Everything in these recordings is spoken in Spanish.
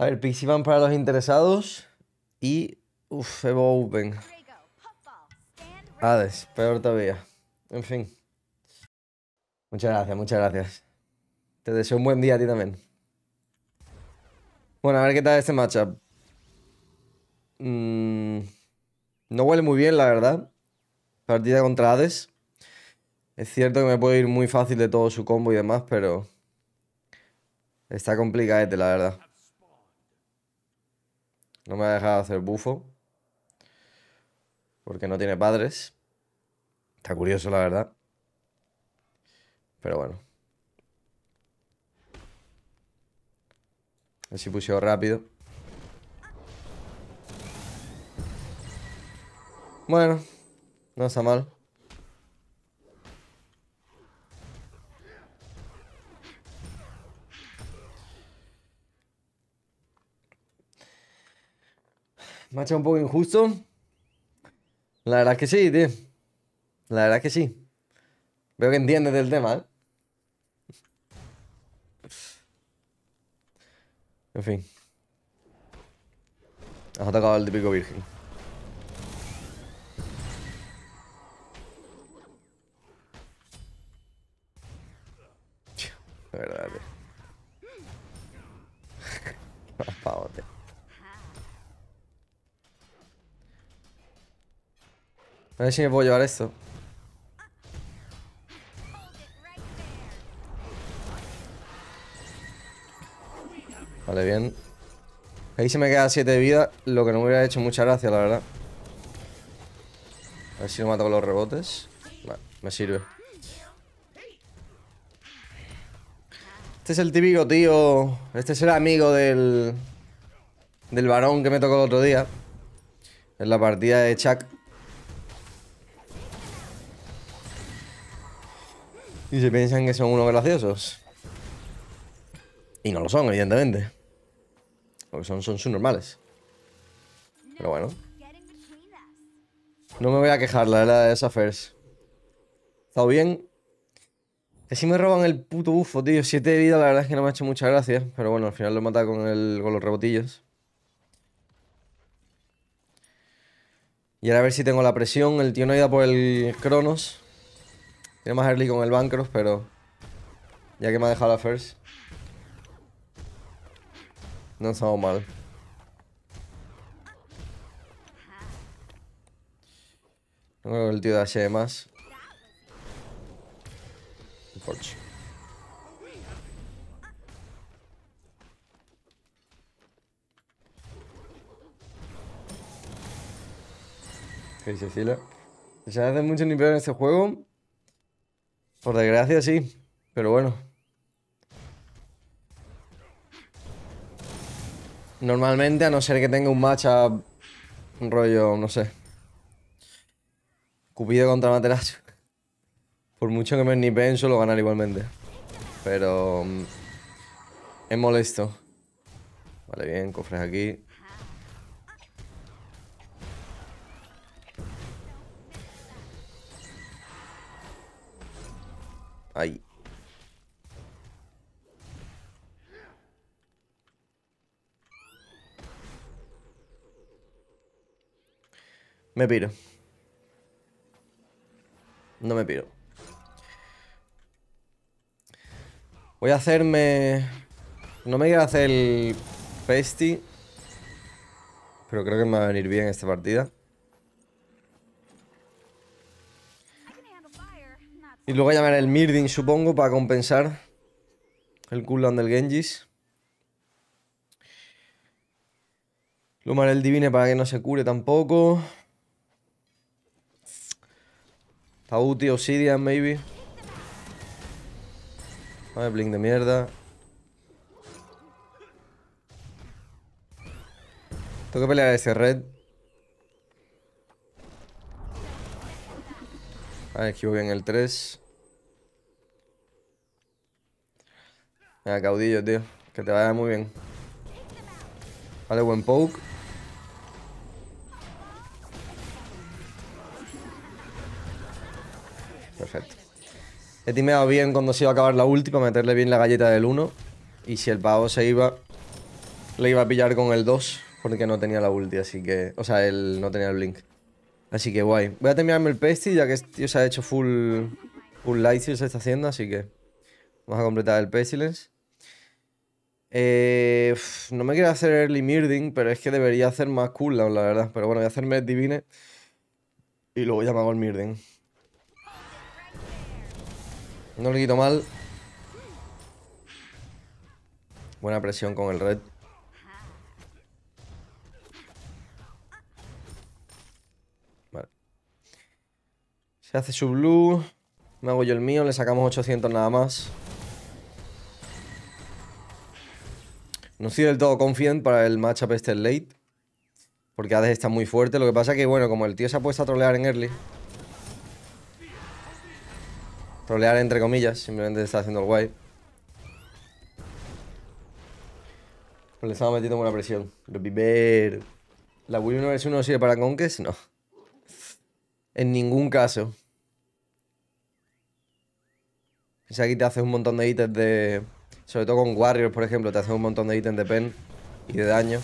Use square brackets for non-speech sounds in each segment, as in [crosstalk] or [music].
A ver, Pixivan para los interesados. Y. Uf, Evo Open. Hades, peor todavía. En fin. Muchas gracias, muchas gracias. Te deseo un buen día a ti también. Bueno, a ver qué tal este matchup. Mm, no huele muy bien, la verdad. Partida contra Hades. Es cierto que me puede ir muy fácil de todo su combo y demás, pero... Está complicadete, la verdad. No me ha dejado hacer bufo. Porque no tiene padres. Está curioso, la verdad. Pero bueno. A ver si puseo rápido. Bueno, no está mal. ha hecho un poco injusto. La verdad que sí, tío. La verdad que sí. Veo que entiendes del tema, ¿eh? En fin. Has atacado el típico virgen. De verdad, [laughs] A ver si me puedo llevar esto. Vale, bien. Ahí se me queda 7 de vida, lo que no me hubiera hecho mucha gracia, la verdad. A ver si lo mato con los rebotes. Vale, me sirve. Este es el típico tío. Este es el amigo del. Del varón que me tocó el otro día. En la partida de Chuck. Y se piensan que son unos graciosos. Y no lo son, evidentemente. Porque son son subnormales. Pero bueno. No me voy a quejar, la verdad, de esa first. ¿Está bien? Que si me roban el puto bufo, tío. Siete de vida, la verdad es que no me ha hecho mucha gracia. Pero bueno, al final lo he matado con, el, con los rebotillos. Y ahora a ver si tengo la presión. El tío no ha ido por el Cronos. Tiene más early con el Bancroft, pero... Ya que me ha dejado la first. No estado mal. No creo que el tío de Ashe, más. Forge. dice Cecilia. Se hace mucho ni en este juego. Por desgracia sí, pero bueno. Normalmente, a no ser que tenga un matchup, un rollo, no sé. Cupido contra Materazo. Por mucho que me ni pienso lo ganaré igualmente. Pero... Mm, es molesto. Vale, bien, cofres aquí. Ahí. Me piro. No me piro. Voy a hacerme... No me quiero hacer el Pesty. Pero creo que me va a venir bien esta partida. Y luego llamar el Mirdin, supongo, para compensar el cooldown del Genjis. Lumar el Divine para que no se cure tampoco. Tauti, Obsidian, maybe. Vale, Blink de mierda. Tengo que pelear a ese red. Ah, me en el 3. Venga, caudillo, tío. Que te vaya muy bien. Vale, buen poke. Perfecto. He timeado bien cuando se iba a acabar la última, meterle bien la galleta del 1. Y si el pavo se iba, le iba a pillar con el 2, porque no tenía la ulti, así que... O sea, él no tenía el blink. Así que guay. Voy a terminarme el pesti ya que este tío se ha hecho full, full light se está haciendo, así que vamos a completar el pestilence. Eh, no me quiero hacer early mirding, pero es que debería hacer más cooldown, la verdad. Pero bueno, voy a hacerme divine y luego ya me hago el mirding. No le quito mal. Buena presión con el red. Se hace su blue. Me hago yo el mío. Le sacamos 800 nada más. No estoy del todo confiante para el matchup este late. Porque Hades está muy fuerte. Lo que pasa que, bueno, como el tío se ha puesto a trolear en early. Trolear entre comillas. Simplemente está haciendo el guay. Pues le estaba metiendo buena presión. Los La Wii 1 es 1 sirve para conques, no. En ningún caso. O aquí te haces un montón de ítems de... Sobre todo con Warriors, por ejemplo, te haces un montón de ítems de pen y de daño.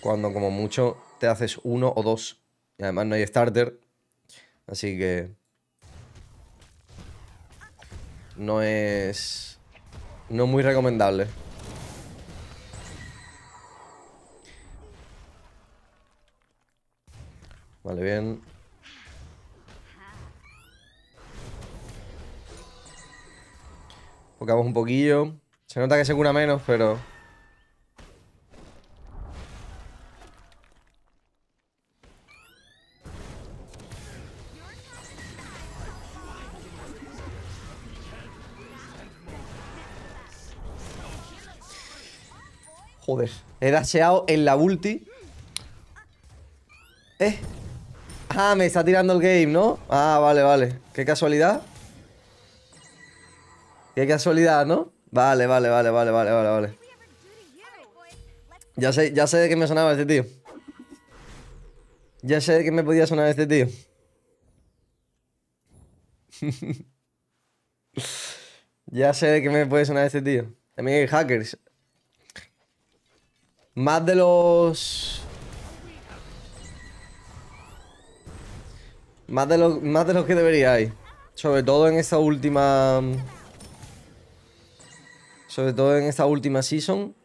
Cuando como mucho te haces uno o dos. Y además no hay starter. Así que... No es... No es muy recomendable. Vale, bien. Buscamos un poquillo. Se nota que se cura menos, pero... Joder. He dasheado en la ulti. ¿Eh? Ah, me está tirando el game, ¿no? Ah, vale, vale. Qué casualidad. Qué casualidad, ¿no? Vale, vale, vale, vale, vale, vale, vale. Ya sé, ya sé de qué me sonaba este tío. Ya sé de qué me podía sonar este tío. [laughs] ya sé de qué me puede sonar este tío. También hay hackers. Más de los... Más de los, más de los que deberíais. Sobre todo en esta última... Sobre todo en esta última season.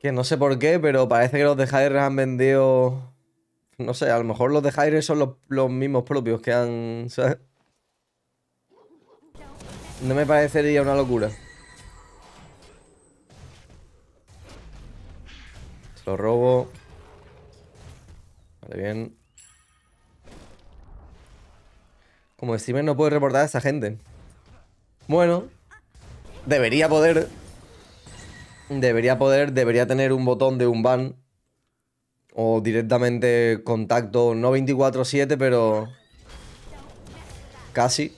Que no sé por qué, pero parece que los de Hyres han vendido... No sé, a lo mejor los de Hyres son los, mismos propios que han... No me parecería una locura. Se lo robo. Vale, bien. Como streamer no puede reportar a esa gente. Bueno. Debería poder. Debería poder, debería tener un botón de un ban. O directamente contacto, no 24-7, pero... Casi.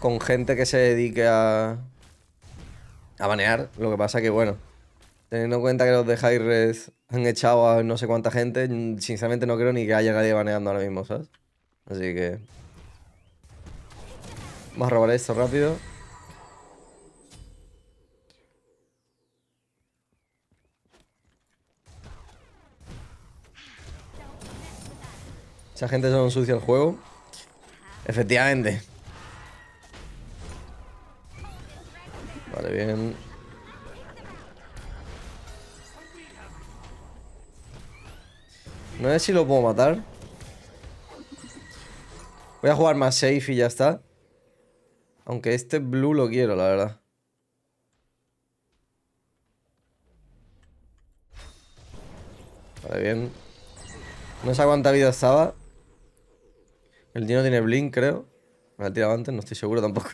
Con gente que se dedique a... A banear. Lo que pasa que, bueno. Teniendo en cuenta que los de High han echado a no sé cuánta gente, sinceramente no creo ni que haya nadie baneando ahora mismo, ¿sabes? Así que... Vamos a robar esto rápido. Esa gente son sucio el juego. Efectivamente. Vale, bien. No sé si lo puedo matar. Voy a jugar más safe y ya está. Aunque este blue lo quiero, la verdad. Vale, bien. No sé cuánta vida estaba. El Dino tiene blink, creo. Me ha tirado antes, no estoy seguro tampoco.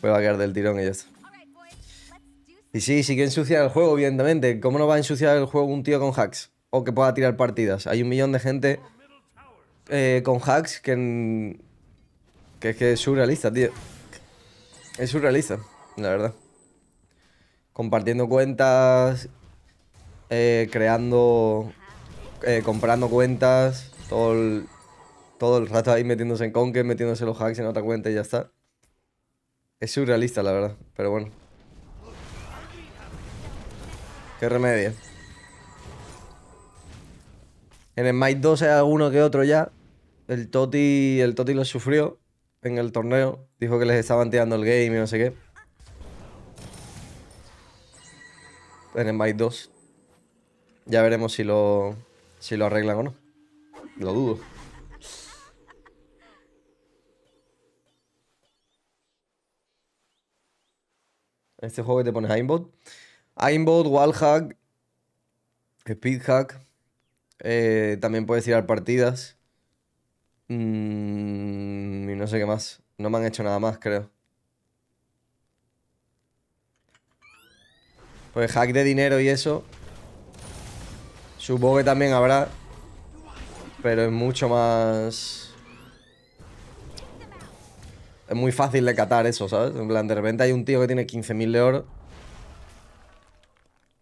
Me [laughs] va a quedar del tirón y ya está. Y sí, sí que ensuciar el juego, evidentemente. ¿Cómo no va a ensuciar el juego un tío con hacks? O que pueda tirar partidas. Hay un millón de gente eh, con hacks que, que es que es surrealista, tío. Es surrealista, la verdad. Compartiendo cuentas, eh, creando, eh, comprando cuentas, todo el, todo el rato ahí metiéndose en Conker, metiéndose los hacks en otra cuenta y ya está. Es surrealista, la verdad, pero bueno. Qué remedio. En el Might 2 hay alguno que otro ya. El Toti, el Toti lo sufrió en el torneo. Dijo que les estaban tirando el game y no sé qué. En el 2. Ya veremos si lo, si lo arreglan o no. Lo dudo. este juego que te pones aimbot. Aimbot, wallhack, speedhack. Eh, también puedes tirar partidas. Mm, y no sé qué más. No me han hecho nada más, creo. Pues hack de dinero y eso. Supongo que también habrá. Pero es mucho más... Es muy fácil de catar eso, ¿sabes? En plan, de repente hay un tío que tiene 15.000 de oro.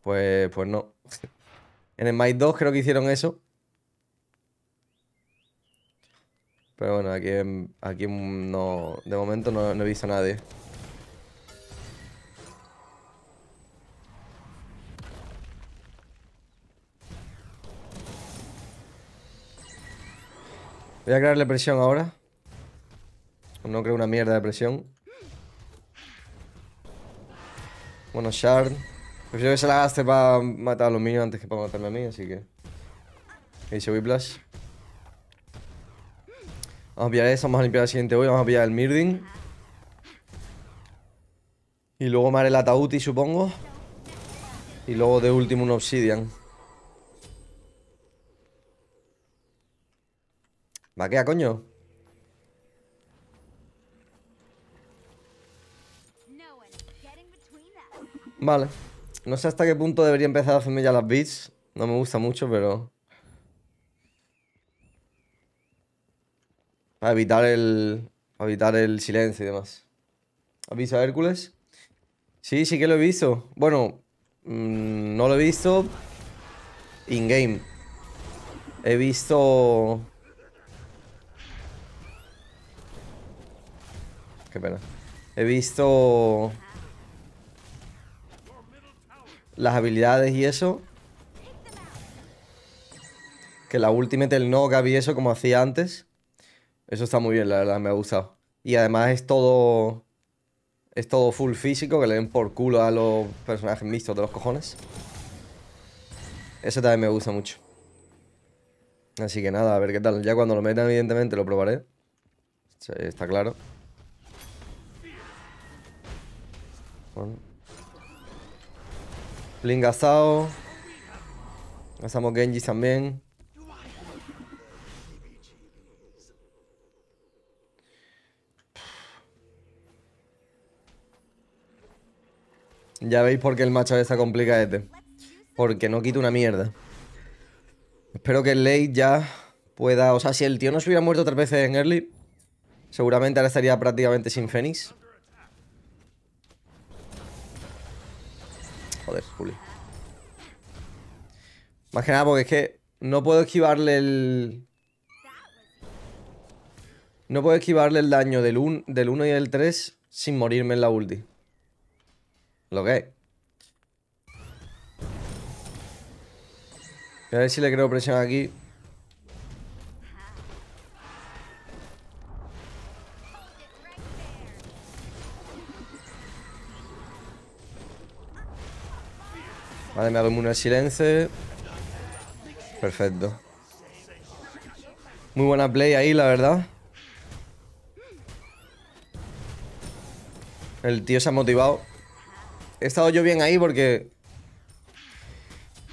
Pues, pues no. En el Might 2 creo que hicieron eso. Pero bueno, aquí, aquí no, de momento no, no he visto a nadie. Voy a crearle presión ahora. No creo una mierda de presión. Bueno, Shard. Prefiero que se la gaste para matar a los minions antes que para matarme a mí, así que... Hice Whiplash. Vamos a pillar eso, vamos a limpiar el siguiente hoy, vamos a pillar el Mirdin. Y luego me haré el Atauti, supongo. Y luego de último un Obsidian. Vaquea, coño. Vale. No sé hasta qué punto debería empezar a hacerme ya las beats. No me gusta mucho, pero... a evitar el, evitar el silencio y demás. ¿Has visto a Hércules? Sí, sí que lo he visto. Bueno, mm, no lo he visto in-game. He visto... Qué pena. He visto... Las habilidades y eso. Que la ultimate, el no había eso, como hacía antes. Eso está muy bien, la verdad, me ha gustado. Y además es todo. Es todo full físico, que le den por culo a los personajes mixtos de los cojones. Eso también me gusta mucho. Así que nada, a ver qué tal. Ya cuando lo metan, evidentemente, lo probaré. está claro. Bueno. Plin Genji también. Ya veis por qué el macho está complicado este. Porque no quita una mierda. Espero que el late ya pueda... O sea, si el tío no se hubiera muerto tres veces en early, seguramente ahora estaría prácticamente sin Fénix. Joder, puli. Más que nada porque es que no puedo esquivarle el... No puedo esquivarle el daño del 1 del y del 3 sin morirme en la ulti. Lo que A ver si le creo presión aquí. Vale, me ha dado un silencio. Perfecto. Muy buena play ahí, la verdad. El tío se ha motivado he estado yo bien ahí porque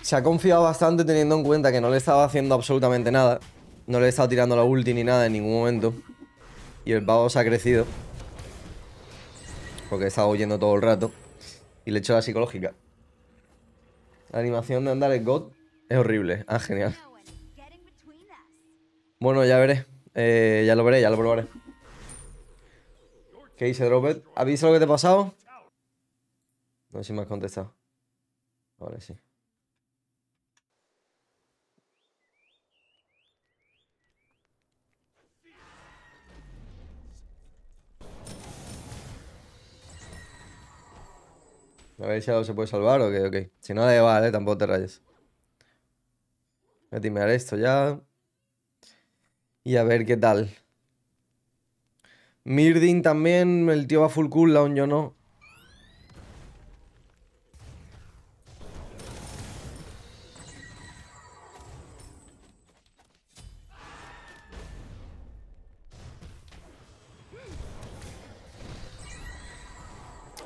se ha confiado bastante teniendo en cuenta que no le estaba haciendo absolutamente nada. No le he estado tirando la ulti ni nada en ningún momento. Y el pavo se ha crecido. Porque he estado huyendo todo el rato. Y le he hecho la psicológica. La animación de andar el God es horrible. Ah, genial. Bueno, ya veré. Eh, ya lo veré, ya lo probaré. ¿Qué dice Dropet? ¿Has visto lo que te ha pasado? No sé si me has contestado. Ahora sí. A ver si algo se puede salvar o qué, ok. Si no, vale ¿eh? tampoco te rayes. Voy a timear esto ya. Y a ver qué tal. Mirdin también, el tío va full cool, aún yo no.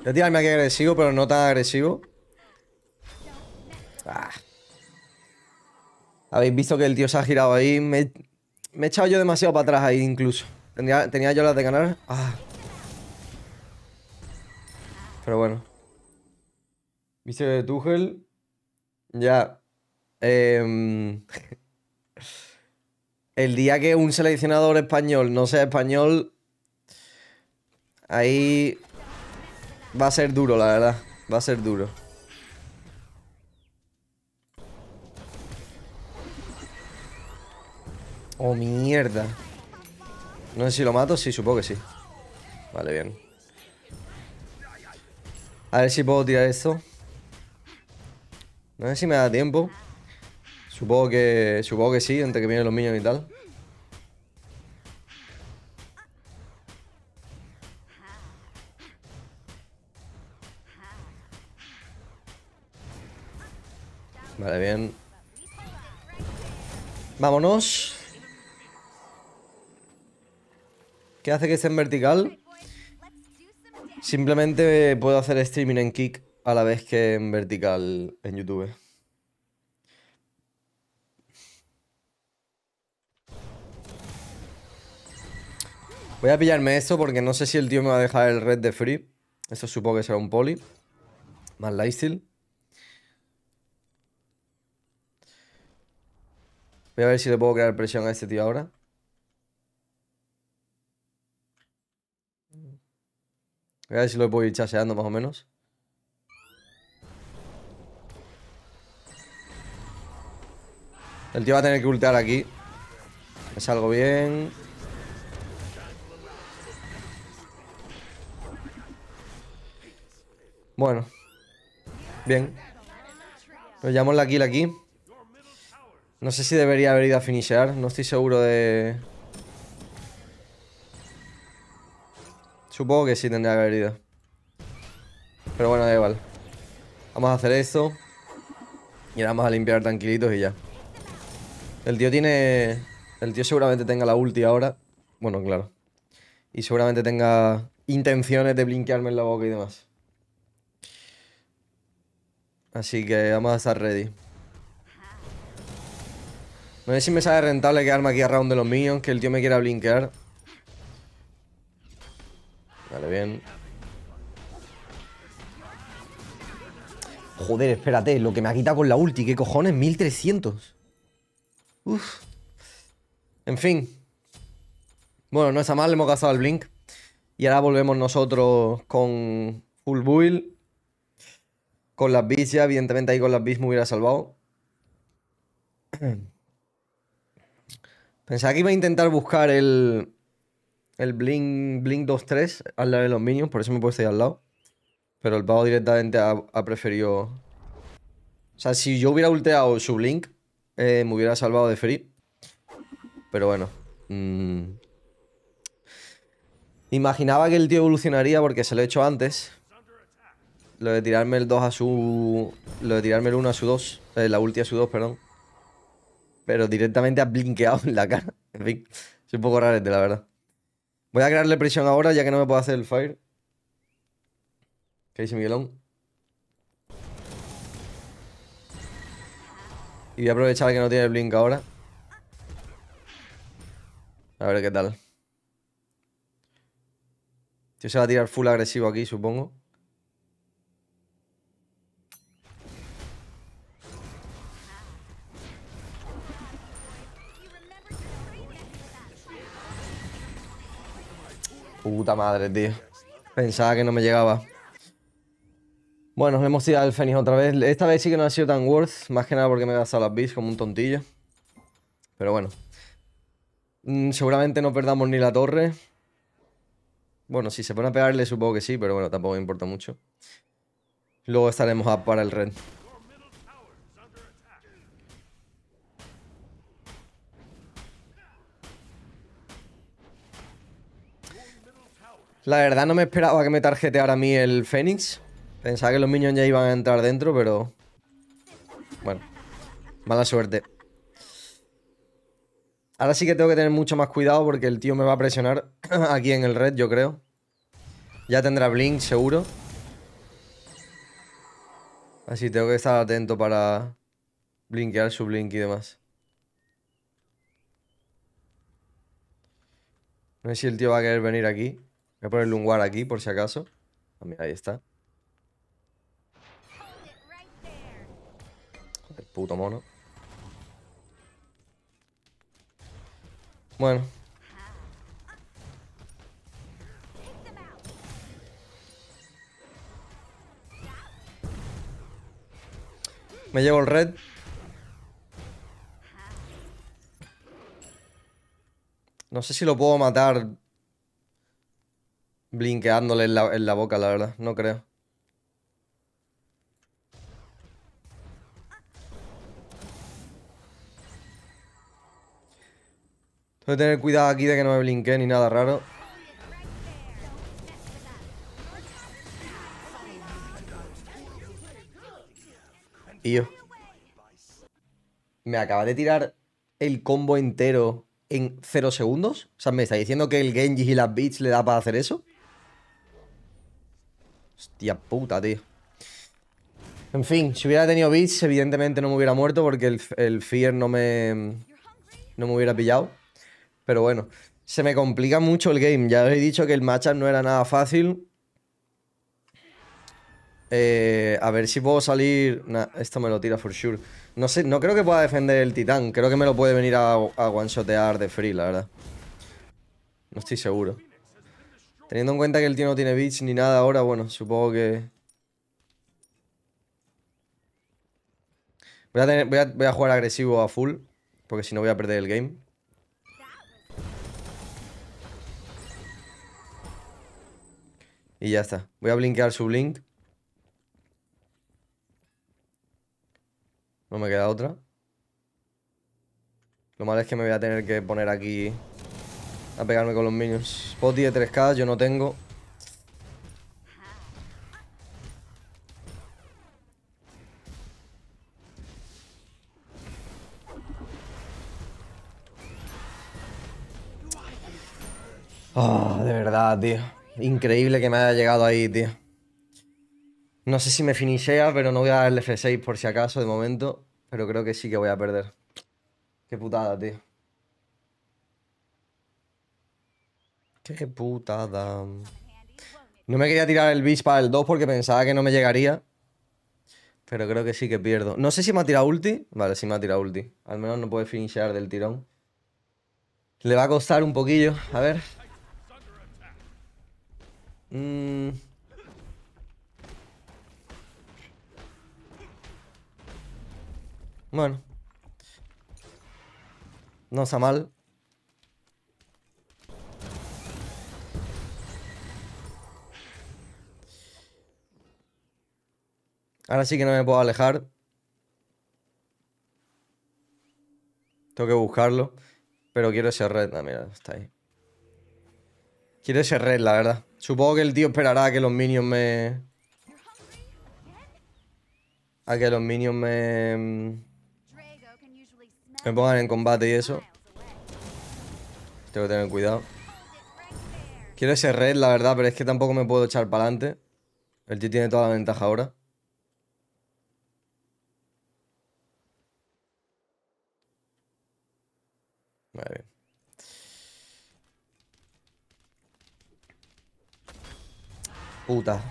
Voy a tirarme aquí agresivo, pero no tan agresivo. Ah. Habéis visto que el tío se ha girado ahí. Me, he echado yo demasiado para atrás ahí incluso. Tenía, yo las de ganar. Ah. Pero bueno. Viste de Tuchel. Ya. Em, [laughs] el día que un seleccionador español no sea español. Ahí Va a ser duro, la verdad. Va a ser duro. Oh, mierda. No sé si lo mato. Sí, supongo que sí. Vale, bien. A ver si puedo tirar esto. No sé si me da tiempo. Supongo que, supongo que sí, antes que vienen los niños y tal. Vale, bien. Vámonos. ¿Qué hace que esté en vertical? Simplemente puedo hacer streaming en kick a la vez que en vertical en YouTube. Voy a pillarme esto porque no sé si el tío me va a dejar el red de free. Esto supongo que será un poli. Más lifesteal. Voy a ver si le puedo crear presión a este tío ahora. Voy a ver si lo puedo ir chaseando más o menos. El tío va a tener que ultear aquí. Me salgo bien. Bueno. Bien. Nos llamamos la kill aquí. No sé si debería haber ido a finishear. No estoy seguro de... Supongo que sí tendría que haber ido. Pero bueno, da igual. Vamos a hacer esto. Y vamos a limpiar tranquilitos y ya. El tío tiene... El tío seguramente tenga la ulti ahora. Bueno, claro. Y seguramente tenga intenciones de blinkearme en la boca y demás. Así que vamos a estar ready. No sé si me sale rentable quedarme aquí a round de los míos que el tío me quiera blinkear. Vale, bien. Joder, espérate, lo que me ha quitado con la ulti, ¿qué cojones? 1300. Uf. En fin. Bueno, no está mal, hemos gastado al blink. Y ahora volvemos nosotros con full build. Con las bits ya, evidentemente ahí con las bits me hubiera salvado. [clears throat] Pensaba que iba a intentar buscar el. El Blink, Blink 2-3 al lado de los minions, por eso me he puesto ahí al lado. Pero el pavo directamente ha, preferido. O sea, si yo hubiera ulteado su Blink, eh, me hubiera salvado de free. Pero bueno. Mm. Imaginaba que el tío evolucionaría porque se lo he hecho antes. Lo de tirarme el 2 a su... Lo de tirarme el 1 a su 2. Eh, la ulti a su 2, perdón pero directamente ha blinqueado en la cara. [laughs] En fin, es un poco este, la verdad. Voy a crearle presión ahora, ya que no me puedo hacer el fire. ¿Qué dice Miguelón? Y voy a aprovechar que no tiene el blink ahora. A ver qué tal. Yo se va a tirar full agresivo aquí, supongo. Puta madre, tío. Pensaba que no me llegaba. Bueno, hemos ido al fenix otra vez. Esta vez sí que no ha sido tan worth. Más que nada porque me he gastado las bits como un tontillo. Pero bueno. Mm, seguramente no perdamos ni la torre. Bueno, si se pone a pegarle supongo que sí, pero bueno, tampoco me importa mucho. Luego estaremos a para el red. La verdad no me esperaba que me tarjeteara a mí el Fénix. Pensaba que los minions ya iban a entrar dentro, pero... Bueno, mala suerte. Ahora sí que tengo que tener mucho más cuidado porque el tío me va a presionar [clears throat] aquí en el red, yo creo. Ya tendrá blink, seguro. Así tengo que estar atento para blinkear su blink y demás. No sé si el tío va a querer venir aquí. Voy a ponerle un lugar aquí por si acaso. Ah, ahí está. El puto mono. Bueno. Me llevo el red. No sé si lo puedo matar blinqueándole en la, boca, la verdad. No creo. Tengo que tener cuidado aquí de que no me blinque ni nada raro. Tío. Me acaba de tirar el combo entero en 0 segundos. O sea, ¿me está diciendo que el Genji y las Beats le da para hacer eso? Hostia puta, tío. En fin, si hubiera tenido bits, evidentemente no me hubiera muerto porque el, el Fear no me, no me hubiera pillado. Pero bueno, se me complica mucho el game. Ya os he dicho que el matchup no era nada fácil. Eh, a ver si puedo salir... esto me lo tira for sure. No sé, no creo que pueda defender el titán. Creo que me lo puede venir a, a one-shotear de free, la verdad. No estoy seguro. Teniendo en cuenta que el tío no tiene bits ni nada ahora, bueno, supongo que... Voy a, jugar agresivo a full, porque si no voy a perder el game. Y ya está. Voy a blinkear su blink. No me queda otra. Lo malo es que me voy a tener que poner aquí a pegarme con los minions. Poti de 3K yo no tengo. Ah, de verdad, tío. Increíble que me haya llegado ahí, tío. No sé si me finisea, pero no voy a dar el F6 por si acaso de momento. Pero creo que sí que voy a perder. Qué putada, tío. Qué putada. No me quería tirar el bis para el 2 porque pensaba que no me llegaría. Pero creo que sí que pierdo. No sé si me ha tirado ulti. Vale, sí me ha tirado ulti. Al menos no puede finishear del tirón. Le va a costar un poquillo. A ver. Mm. Bueno. No está mal. Ahora sí que no me puedo alejar. Tengo que buscarlo. Pero quiero ese red. Ah, mira, está ahí. Quiero ese red, la verdad. Supongo que el tío esperará a que los minions me... A que los minions me... Me pongan en combate y eso. Tengo que tener cuidado. Quiero ese red, la verdad, pero es que tampoco me puedo echar para adelante. El tío tiene toda la ventaja ahora. Puta.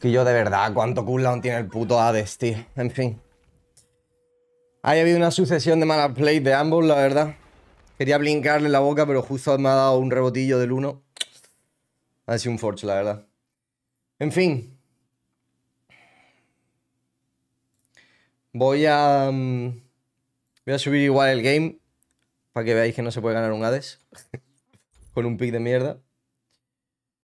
Que yo de verdad, cuánto cooldown tiene el puto Hades, tío. En fin. Ahí ha habido una sucesión de malas plays de ambos, la verdad. Quería blinkarle la boca, pero justo me ha dado un rebotillo del uno. Ha ah, un forge, la verdad. En fin. Voy a. Mm, voy a subir igual el game. Para que veáis que no se puede ganar un Hades. [laughs] Con un pick de mierda.